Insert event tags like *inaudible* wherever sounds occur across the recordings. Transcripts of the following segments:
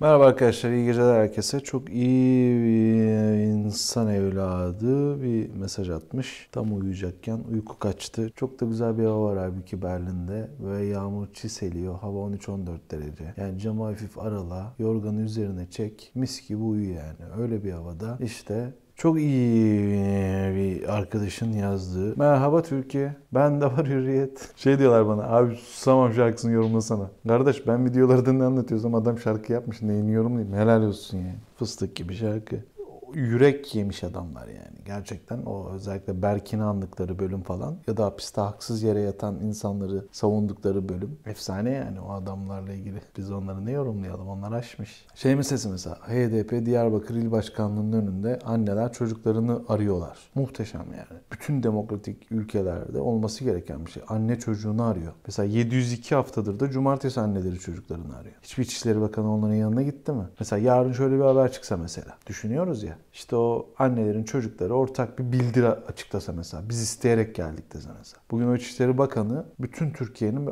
Merhaba arkadaşlar, iyi geceler herkese. Çok iyi bir insan evladı bir mesaj atmış. Tam uyuyacakken uyku kaçtı. Çok da güzel bir hava var halbuki Berlin'de ve yağmur çiseliyor. Hava 13-14 derece. Yani camı hafif arala, yorganı üzerine çek. Mis gibi uyu yani. Öyle bir havada işte çok iyi bir arkadaşın yazdığı. Merhaba Türkiye. Ben de var hürriyet. Şey diyorlar bana. Abi susamam şarkısını yorumlasana. Kardeş ben videolarda ne anlatıyorsam adam şarkı yapmış. Neyini yorumlayayım? Helal olsun yani. Fıstık gibi şarkı yürek yemiş adamlar yani. Gerçekten o özellikle Berkin'i andıkları bölüm falan ya da hapiste haksız yere yatan insanları savundukları bölüm. Efsane yani o adamlarla ilgili. Biz onları ne yorumlayalım? Onlar aşmış. Şey meselesi mesela HDP Diyarbakır İl Başkanlığı'nın önünde anneler çocuklarını arıyorlar. Muhteşem yani. Bütün demokratik ülkelerde olması gereken bir şey. Anne çocuğunu arıyor. Mesela 702 haftadır da cumartesi anneleri çocuklarını arıyor. Hiçbir İçişleri Bakanı onların yanına gitti mi? Mesela yarın şöyle bir haber çıksa mesela. Düşünüyoruz ya işte o annelerin çocukları ortak bir bildiri açıklasa mesela. Biz isteyerek geldik dese mesela. Bugün o İçişleri Bakanı bütün Türkiye'nin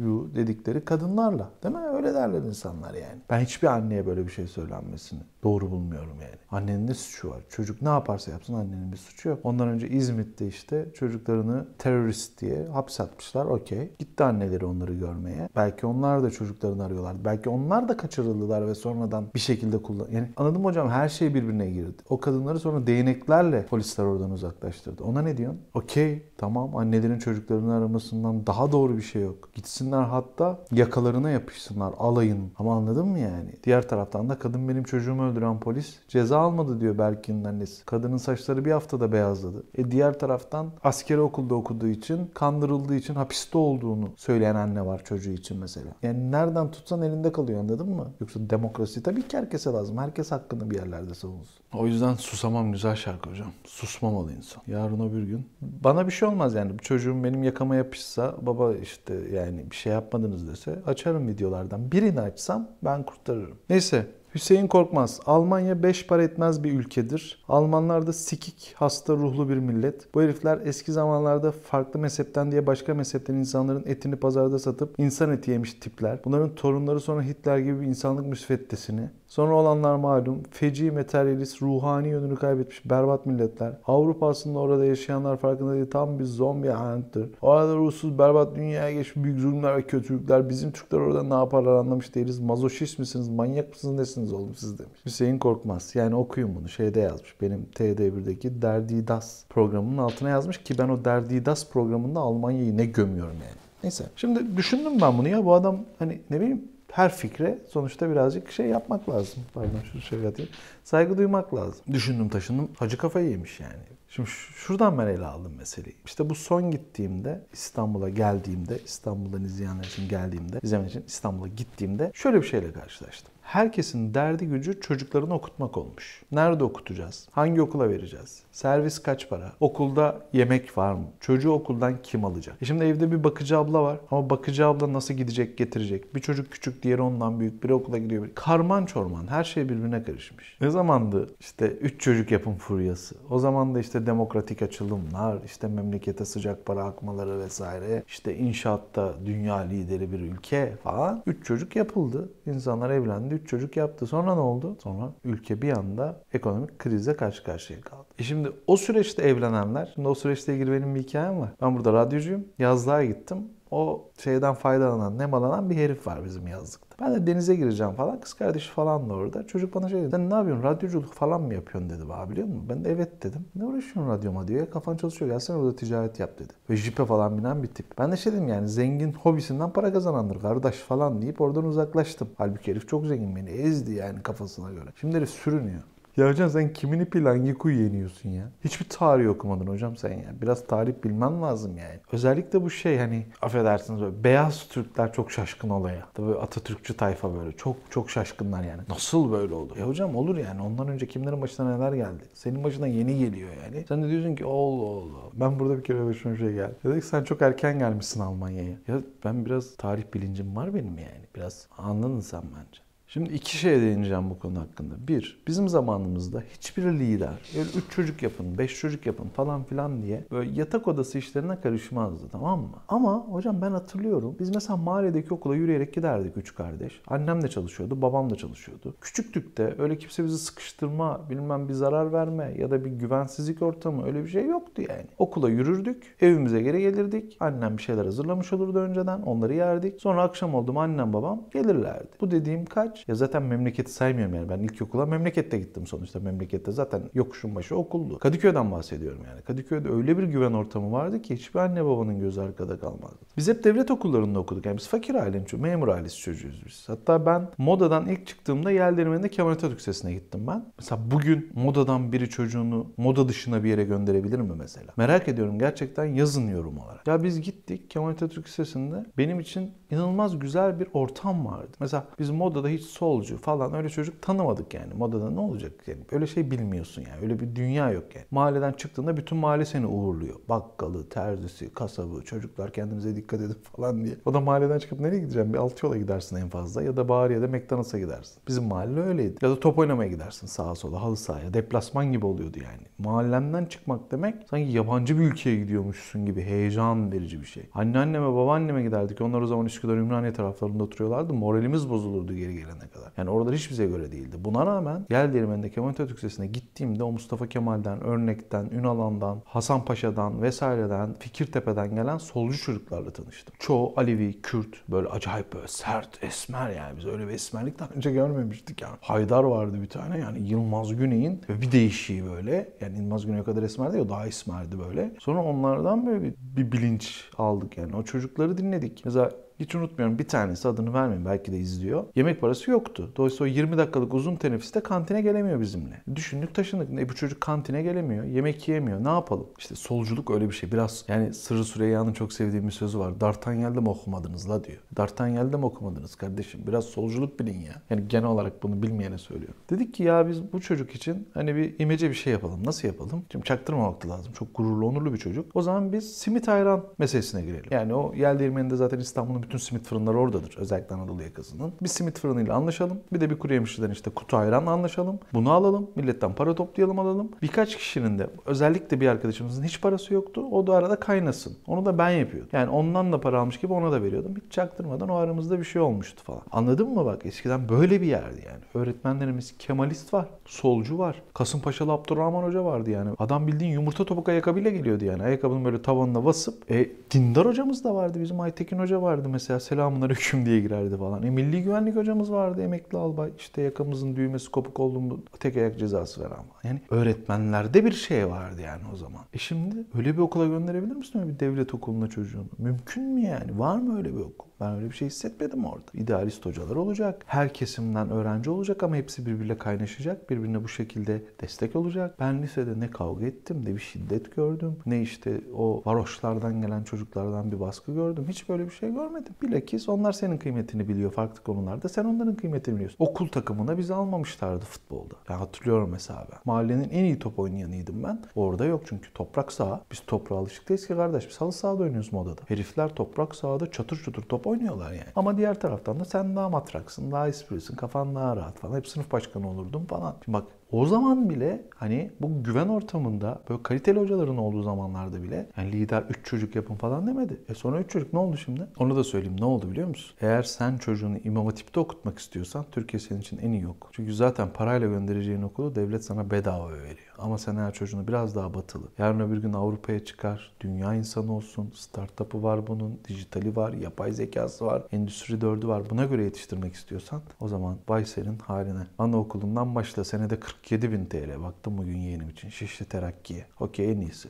you dedikleri kadınlarla. Değil mi? Öyle derler insanlar yani. Ben hiçbir anneye böyle bir şey söylenmesini doğru bulmuyorum yani. Annenin ne suçu var? Çocuk ne yaparsa yapsın annenin bir suçu yok. Ondan önce İzmit'te işte çocuklarını terörist diye hapse atmışlar. Okey. Gitti anneleri onları görmeye. Belki onlar da çocuklarını arıyorlar. Belki onlar da kaçırıldılar ve sonradan bir şekilde kullan... Yani anladım hocam her şey birbirine girdi. O kadınları sonra değneklerle polisler oradan uzaklaştırdı. Ona ne diyorsun? Okey. Tamam annelerin çocuklarını aramasından daha doğru bir şey yok. Gitsin gitsinler hatta yakalarına yapışsınlar alayın. Ama anladın mı yani? Diğer taraftan da kadın benim çocuğumu öldüren polis ceza almadı diyor Berkin'in annesi. Kadının saçları bir haftada beyazladı. E diğer taraftan askeri okulda okuduğu için, kandırıldığı için hapiste olduğunu söyleyen anne var çocuğu için mesela. Yani nereden tutsan elinde kalıyor anladın mı? Yoksa demokrasi tabii ki herkese lazım. Herkes hakkını bir yerlerde savunsun. O yüzden susamam güzel şarkı hocam. Susmamalı insan. Yarın bir gün. Bana bir şey olmaz yani. Bu Çocuğum benim yakama yapışsa baba işte yani bir şey yapmadınız dese açarım videolardan. Birini açsam ben kurtarırım. Neyse Hüseyin Korkmaz, Almanya beş para etmez bir ülkedir. Almanlar da sikik, hasta ruhlu bir millet. Bu herifler eski zamanlarda farklı mezhepten diye başka mezhepten insanların etini pazarda satıp insan eti yemiş tipler. Bunların torunları sonra Hitler gibi bir insanlık müsveddesini, Sonra olanlar malum feci, materyalist, ruhani yönünü kaybetmiş berbat milletler. Avrupa aslında orada yaşayanlar farkında değil tam bir zombi anıttır. Orada ruhsuz berbat dünyaya geçmiş büyük zulümler ve kötülükler. Bizim Türkler orada ne yaparlar anlamış değiliz. Mazoşist misiniz, manyak mısınız, nesiniz oğlum siz demiş. Hüseyin Korkmaz. Yani okuyun bunu şeyde yazmış. Benim TD1'deki Derdidas programının altına yazmış ki ben o Derdidas programında Almanya'yı ne gömüyorum yani. Neyse. Şimdi düşündüm ben bunu ya bu adam hani ne bileyim her fikre sonuçta birazcık şey yapmak lazım. Pardon şu şey atayım. Saygı duymak lazım. Düşündüm taşındım. Hacı kafayı yemiş yani. Şimdi şuradan ben ele aldım meseleyi. İşte bu son gittiğimde İstanbul'a geldiğimde, İstanbul'dan izleyenler için geldiğimde, izlemen için İstanbul'a gittiğimde şöyle bir şeyle karşılaştım herkesin derdi gücü çocuklarını okutmak olmuş. Nerede okutacağız? Hangi okula vereceğiz? Servis kaç para? Okulda yemek var mı? Çocuğu okuldan kim alacak? E şimdi evde bir bakıcı abla var ama bakıcı abla nasıl gidecek getirecek? Bir çocuk küçük diğeri ondan büyük biri okula gidiyor. Biri. Karman çorman her şey birbirine karışmış. Ne zamandı işte üç çocuk yapım furyası. O zaman da işte demokratik açılımlar, işte memlekete sıcak para akmaları vesaire. işte inşaatta dünya lideri bir ülke falan. Üç çocuk yapıldı. İnsanlar evlendi 3 çocuk yaptı. Sonra ne oldu? Sonra ülke bir anda ekonomik krize karşı karşıya kaldı. E şimdi o süreçte evlenenler, şimdi o süreçte ilgili benim bir hikayem var. Ben burada radyocuyum. Yazlığa gittim. O şeyden faydalanan, nemalanan bir herif var bizim yazlıkta. Ben de denize gireceğim falan. Kız kardeşi falan da orada. Çocuk bana şey dedi. Sen ne yapıyorsun? Radyoculuk falan mı yapıyorsun dedi bana biliyor musun? Ben de evet dedim. Ne uğraşıyorsun radyoma diyor. Ya kafan çalışıyor. Gelsene orada ticaret yap dedi. Ve jipe falan binen bir tip. Ben de şey dedim yani zengin hobisinden para kazanandır kardeş falan deyip oradan uzaklaştım. Halbuki herif çok zengin beni ezdi yani kafasına göre. Şimdi de sürünüyor. Ya hocam sen kimin ipiyle hangi kuyu yeniyorsun ya? Hiçbir tarih okumadın hocam sen ya. Biraz tarih bilmen lazım yani. Özellikle bu şey hani affedersiniz böyle beyaz Türkler çok şaşkın olaya. Tabii Atatürkçü tayfa böyle çok çok şaşkınlar yani. Nasıl böyle oldu? Ya hocam olur yani. Ondan önce kimlerin başına neler geldi? Senin başına yeni geliyor yani. Sen de diyorsun ki Allah Allah. Ben burada bir kere başıma bir şey geldi. Dedik sen çok erken gelmişsin Almanya'ya. Ya ben biraz tarih bilincim var benim yani. Biraz anladın sen bence. Şimdi iki şeye değineceğim bu konu hakkında. Bir, bizim zamanımızda hiçbir lider öyle üç çocuk yapın, beş çocuk yapın falan filan diye böyle yatak odası işlerine karışmazdı tamam mı? Ama hocam ben hatırlıyorum biz mesela mahalledeki okula yürüyerek giderdik üç kardeş. Annem de çalışıyordu, babam da çalışıyordu. Küçüktük de öyle kimse bizi sıkıştırma, bilmem bir zarar verme ya da bir güvensizlik ortamı öyle bir şey yoktu yani. Okula yürürdük, evimize geri gelirdik. Annem bir şeyler hazırlamış olurdu önceden, onları yerdik. Sonra akşam oldu annem babam gelirlerdi. Bu dediğim kaç? Ya zaten memleketi saymıyorum yani. Ben ilkokula memlekette gittim sonuçta. Memlekette zaten yokuşun başı okuldu. Kadıköy'den bahsediyorum yani. Kadıköy'de öyle bir güven ortamı vardı ki hiçbir anne babanın gözü arkada kalmazdı. Biz hep devlet okullarında okuduk. Yani biz fakir ailenin çocuğu, memur ailesi çocuğuyuz biz. Hatta ben modadan ilk çıktığımda Yeldirmen'de Kemal Atatürk Lisesi'ne gittim ben. Mesela bugün modadan biri çocuğunu moda dışına bir yere gönderebilir mi mesela? Merak ediyorum gerçekten yazın yorum olarak. Ya biz gittik Kemal Atatürk Lisesi'nde benim için inanılmaz güzel bir ortam vardı. Mesela biz modada hiç solcu falan öyle çocuk tanımadık yani. Modada ne olacak yani? böyle şey bilmiyorsun yani. Öyle bir dünya yok yani. Mahalleden çıktığında bütün mahalle seni uğurluyor. Bakkalı, terzisi, kasabı, çocuklar kendimize dikkat edin *laughs* falan diye. O da mahalleden çıkıp nereye gideceğim? Bir altı yola gidersin en fazla ya da Bahariye'de McDonald's'a gidersin. Bizim mahalle öyleydi. Ya da top oynamaya gidersin sağa sola, halı sahaya. Deplasman gibi oluyordu yani. Mahallenden çıkmak demek sanki yabancı bir ülkeye gidiyormuşsun gibi heyecan verici bir şey. Anneanneme, babaanneme giderdik. Onlar o zaman Üsküdar Ümraniye taraflarında oturuyorlardı. Moralimiz bozulurdu geri gelen ne kadar. Yani oralar hiç bize göre değildi. Buna rağmen Yel Değirmeni'nde Kemal Atatürk Lisesi'ne gittiğimde o Mustafa Kemal'den, Örnek'ten, Ünalan'dan, Hasan Paşa'dan vesaireden, Fikirtepe'den gelen solcu çocuklarla tanıştım. Çoğu Alevi, Kürt, böyle acayip böyle sert, esmer yani. Biz öyle bir esmerlik daha önce görmemiştik yani. Haydar vardı bir tane yani Yılmaz Güney'in ve bir değişiği böyle. Yani Yılmaz Güney'e kadar esmerdi ya daha esmerdi böyle. Sonra onlardan böyle bir, bir bilinç aldık yani. O çocukları dinledik. Mesela hiç unutmuyorum bir tanesi adını vermeyeyim belki de izliyor. Yemek parası yoktu. Dolayısıyla o 20 dakikalık uzun teneffüste kantine gelemiyor bizimle. Düşündük taşındık. E bu çocuk kantine gelemiyor. Yemek yiyemiyor. Ne yapalım? İşte solculuk öyle bir şey. Biraz yani Sırrı Süreyya'nın çok sevdiğim bir sözü var. D'Artagnel'de mi okumadınız la diyor. D'Artagnel'de mi okumadınız kardeşim? Biraz solculuk bilin ya. Yani genel olarak bunu bilmeyene söylüyorum. Dedik ki ya biz bu çocuk için hani bir imece bir şey yapalım. Nasıl yapalım? Şimdi çaktırmamak lazım. Çok gururlu, onurlu bir çocuk. O zaman biz simit ayran meselesine girelim. Yani o Yel Değirmeni'nde zaten İstanbul'un bütün simit fırınları oradadır. Özellikle Anadolu yakasının. Bir simit fırınıyla anlaşalım. Bir de bir kuru yemişçiden işte kutu ayranla anlaşalım. Bunu alalım. Milletten para toplayalım alalım. Birkaç kişinin de özellikle bir arkadaşımızın hiç parası yoktu. O da arada kaynasın. Onu da ben yapıyordum. Yani ondan da para almış gibi ona da veriyordum. Hiç çaktırmadan o aramızda bir şey olmuştu falan. Anladın mı bak eskiden böyle bir yerdi yani. Öğretmenlerimiz Kemalist var. Solcu var. Kasımpaşalı Abdurrahman Hoca vardı yani. Adam bildiğin yumurta topuk ayakkabıyla geliyordu yani. Ayakkabının böyle tavanına basıp. E, Dindar hocamız da vardı. Bizim Aytekin Hoca vardı mesela mesela selamun aleyküm diye girerdi falan. E, milli güvenlik hocamız vardı emekli albay. İşte yakamızın düğmesi kopuk olduğunda tek ayak cezası veren falan. Yani öğretmenlerde bir şey vardı yani o zaman. E şimdi öyle bir okula gönderebilir misin öyle bir devlet okuluna çocuğunu? Mümkün mü yani? Var mı öyle bir okul? Ben öyle bir şey hissetmedim orada. İdealist hocalar olacak. Her kesimden öğrenci olacak ama hepsi birbiriyle kaynaşacak. Birbirine bu şekilde destek olacak. Ben lisede ne kavga ettim, ne bir şiddet gördüm, ne işte o varoşlardan gelen çocuklardan bir baskı gördüm. Hiç böyle bir şey görmedim. Bilakis onlar senin kıymetini biliyor farklı konularda. Sen onların kıymetini biliyorsun. Okul takımına bizi almamışlardı futbolda. Ben hatırlıyorum mesela ben. Mahallenin en iyi top oynayanıydım ben. Orada yok çünkü toprak saha. Biz toprağa alışık değiliz ki kardeş. Biz halı sahada oynuyoruz modada. Herifler toprak sahada çatır çutur top oynuyorlar yani. Ama diğer taraftan da sen daha matraksın, daha esprisin, kafan daha rahat falan. Hep sınıf başkanı olurdum falan. Şimdi bak o zaman bile hani bu güven ortamında böyle kaliteli hocaların olduğu zamanlarda bile yani lider 3 çocuk yapın falan demedi. E sonra 3 çocuk ne oldu şimdi? Onu da söyleyeyim ne oldu biliyor musun? Eğer sen çocuğunu İmam Hatip'te okutmak istiyorsan Türkiye senin için en iyi yok. Çünkü zaten parayla göndereceğin okulu devlet sana bedava veriyor. Ama sen eğer çocuğunu biraz daha batılı, yarın öbür gün Avrupa'ya çıkar, dünya insanı olsun, startup'ı var bunun, dijitali var, yapay zekası var, endüstri 4'ü var. Buna göre yetiştirmek istiyorsan o zaman Bayser'in haline anaokulundan başla senede 40 47 bin TL. Baktım bugün yeğenim için. Şişli Terakki'ye. Okey en iyisi.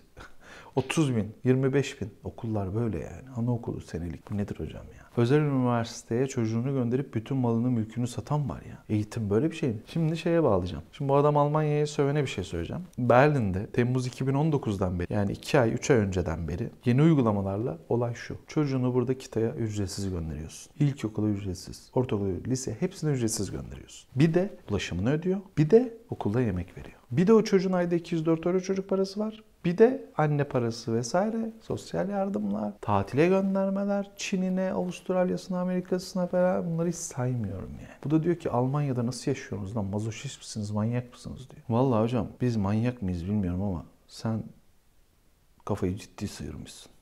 30 *laughs* bin, 25 bin. Okullar böyle yani. Anaokulu senelik. Bu nedir hocam ya? özel üniversiteye çocuğunu gönderip bütün malını mülkünü satan var ya. Eğitim böyle bir şey mi? Şimdi şeye bağlayacağım. Şimdi bu adam Almanya'ya sövene bir şey söyleyeceğim. Berlin'de Temmuz 2019'dan beri yani 2 ay 3 ay önceden beri yeni uygulamalarla olay şu. Çocuğunu burada kitaya ücretsiz gönderiyorsun. İlkokula ücretsiz, ortaokula, lise hepsini ücretsiz gönderiyorsun. Bir de ulaşımını ödüyor. Bir de okulda yemek veriyor. Bir de o çocuğun ayda 204 euro çocuk parası var. Bir de anne parası vesaire, sosyal yardımlar, tatile göndermeler, Çin'ine, Avustralya'sına, Amerika'sına falan bunları hiç saymıyorum yani. Bu da diyor ki Almanya'da nasıl yaşıyorsunuz lan? Mazoşist misiniz, manyak mısınız diyor. Vallahi hocam biz manyak mıyız bilmiyorum ama sen kafayı ciddi sıyırmışsın.